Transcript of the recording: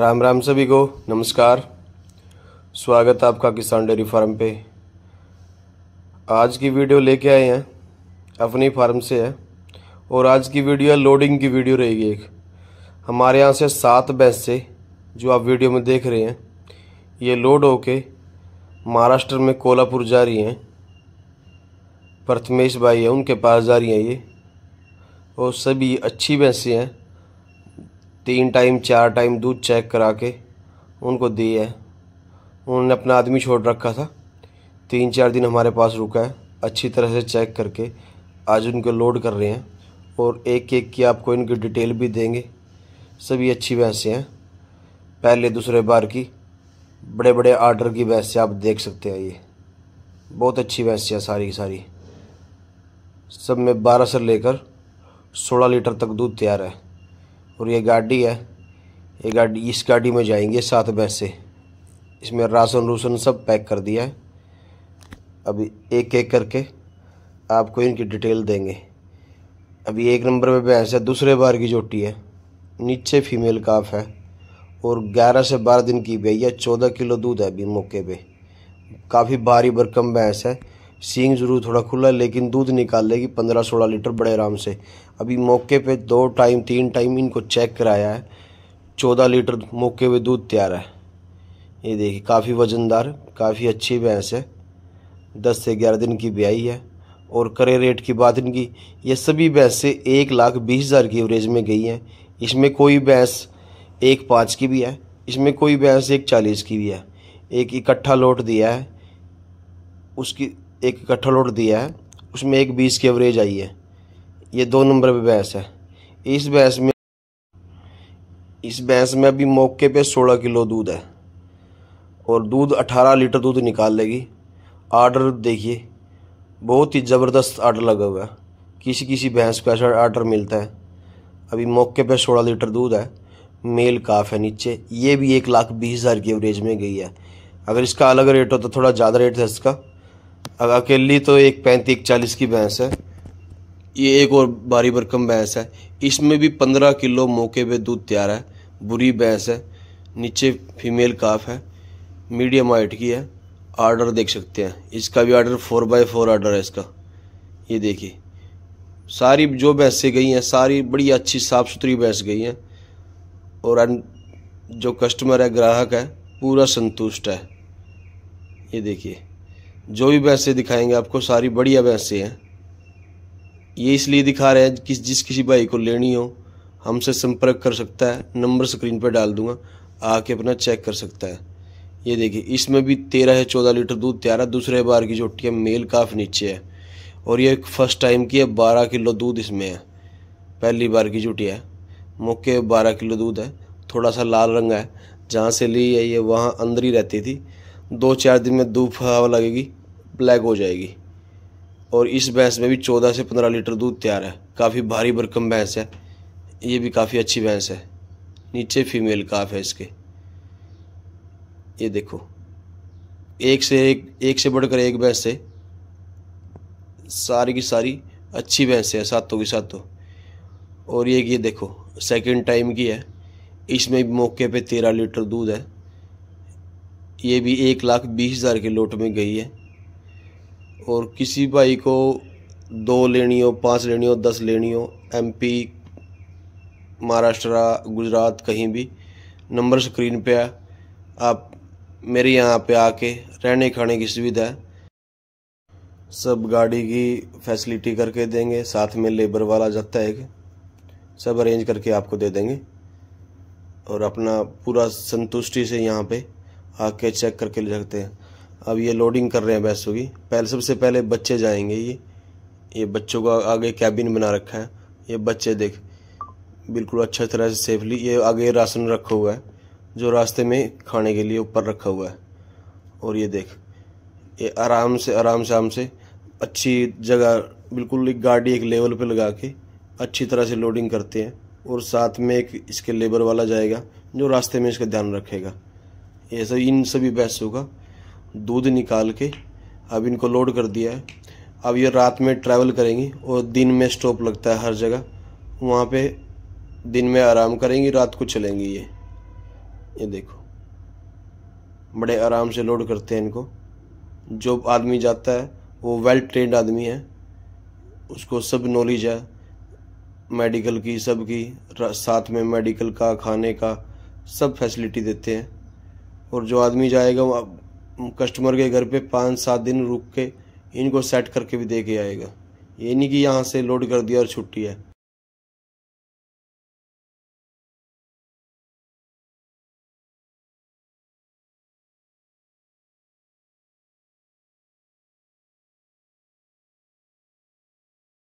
राम राम सभी को नमस्कार स्वागत है आपका किसान डेयरी फार्म पे आज की वीडियो लेके आए हैं अपनी फार्म से है और आज की वीडियो है लोडिंग की वीडियो रहेगी एक हमारे यहाँ से सात बैंस से जो आप वीडियो में देख रहे हैं ये लोड होके महाराष्ट्र में कोल्हापुर जा रही हैं प्रथमेश भाई हैं उनके पास जा रही हैं ये और सभी अच्छी बैंसें हैं तीन टाइम चार टाइम दूध चेक करा के उनको दी है उन्होंने अपना आदमी छोड़ रखा था तीन चार दिन हमारे पास रुका है अच्छी तरह से चेक करके आज उनको लोड कर रहे हैं और एक एक की आपको इनकी डिटेल भी देंगे सभी अच्छी भैंसें हैं पहले दूसरे बार की बड़े बड़े आर्डर की भैंसें आप देख सकते हैं ये बहुत अच्छी भैंसें हैं सारी की सारी सब में बारह से लेकर सोलह लीटर तक दूध तैयार है और ये गाड़ी है ये गाड़ी इस गाड़ी में जाएंगे सात भैंसे इसमें राशन रूसन सब पैक कर दिया है अभी एक एक करके आपको इनकी डिटेल देंगे अभी एक नंबर में भैंस है दूसरे बार की जोटी है नीचे फीमेल काफ है और 11 से 12 दिन की भैया है 14 किलो दूध है अभी मौके पे काफ़ी भारी भरकम भैंस है सींग जरूर थोड़ा खुला है लेकिन दूध निकाल देगी पंद्रह सोलह लीटर बड़े आराम से अभी मौके पे दो टाइम तीन टाइम इनको चेक कराया है चौदह लीटर मौके पे दूध तैयार है ये देखिए काफ़ी वज़नदार काफ़ी अच्छी भैंस है दस से ग्यारह दिन की ब्याई है और करे रेट की बात इनकी ये सभी भैंसें एक लाख बीस हज़ार की एवरेज में गई हैं इसमें कोई भैंस एक पाँच की भी है इसमें कोई भैंस एक चालीस की भी है एक इकट्ठा लोट दिया है उसकी एक इकट्ठा लोड दिया है उसमें एक बीस की एवरेज आई है ये दो नंबर पर भैंस है इस भैंस में इस भैंस में अभी मौके पे सोलह किलो दूध है और दूध अठारह लीटर दूध निकाल लेगी आर्डर देखिए बहुत ही ज़बरदस्त आर्डर लगा हुआ है किसी किसी भैंस को ऐसा आर्डर मिलता है अभी मौके पे सोलह लीटर दूध है मेल काफ है नीचे ये भी एक लाख बीस हज़ार की एवरेज में गई है अगर इसका अलग रेट हो तो थोड़ा ज़्यादा रेट था इसका अब अकेली तो एक पैंतीस चालीस की भैंस है ये एक और भारी भरकम भैंस है इसमें भी पंद्रह किलो मौके पे दूध तैयार है बुरी भैंस है नीचे फीमेल काफ है मीडियम हाइट की है आर्डर देख सकते हैं इसका भी order four by four order है इसका ये देखिए सारी जो भैंसें गई हैं सारी बड़ी अच्छी साफ़ सुथरी भैंस गई हैं और जो कस्टमर है ग्राहक है पूरा संतुष्ट है ये देखिए जो भी भैंसें दिखाएंगे आपको सारी बढ़िया भैंसें हैं ये इसलिए दिखा रहे हैं कि जिस किसी भाई को लेनी हो हमसे संपर्क कर सकता है नंबर स्क्रीन पर डाल दूंगा आके अपना चेक कर सकता है ये देखिए इसमें भी तेरह है चौदह लीटर दूध तैयार है दूसरे बार की छोटी है मेल काफ नीचे है और ये फर्स्ट टाइम की है बारह किलो दूध इसमें है पहली बार की जोटी है मौके बारह किलो दूध है थोड़ा सा लाल रंग है जहाँ से ली है ये वहाँ अंदर ही रहती थी दो चार दिन में धूप हवा लगेगी ब्लैक हो जाएगी और इस भैंस में भी चौदह से पंद्रह लीटर दूध तैयार है काफ़ी भारी भरकम भैंस है ये भी काफ़ी अच्छी भैंस है नीचे फीमेल काफ है इसके ये देखो एक से एक एक से बढ़कर एक भैंस है सारी की सारी अच्छी भैंस है सातों की सातों और ये ये देखो सेकंड टाइम की है इसमें मौके पे तेरह लीटर दूध है ये भी एक लाख बीस हज़ार के लोट में गई है और किसी भाई को दो लेनी हो पाँच लेनी हो दस लेनी हो एम पी महाराष्ट्र गुजरात कहीं भी नंबर स्क्रीन पे है आप मेरे यहाँ पे आके रहने खाने की सुविधा है सब गाड़ी की फैसिलिटी करके देंगे साथ में लेबर वाला जाता है सब अरेंज करके आपको दे देंगे और अपना पूरा संतुष्टि से यहाँ पे आके चेक करके ले सकते हैं अब ये लोडिंग कर रहे हैं बैसों की पहले सबसे पहले बच्चे जाएंगे ये ये बच्चों का आगे कैबिन बना रखा है ये बच्चे देख बिल्कुल अच्छा तरह से सेफली ये आगे राशन रखा हुआ है जो रास्ते में खाने के लिए ऊपर रखा हुआ है और ये देख ये आराम से आराम से आराम से अच्छी जगह बिल्कुल एक गाड़ी एक लेवल पे लगा के अच्छी तरह से लोडिंग करते हैं और साथ में एक इसके लेबर वाला जाएगा जो रास्ते में इसका ध्यान रखेगा ये सब इन सभी भैंसों का दूध निकाल के अब इनको लोड कर दिया है अब ये रात में ट्रैवल करेंगी और दिन में स्टॉप लगता है हर जगह वहाँ पे दिन में आराम करेंगी रात को चलेंगी ये ये देखो बड़े आराम से लोड करते हैं इनको जो आदमी जाता है वो वेल ट्रेंड आदमी है उसको सब नॉलेज है मेडिकल की सब की साथ में मेडिकल का खाने का सब फैसिलिटी देते हैं और जो आदमी जाएगा वो कस्टमर के घर पे पाँच सात दिन रुक के इनको सेट करके भी दे के आएगा ये नहीं कि यहाँ से लोड कर दिया और छुट्टी है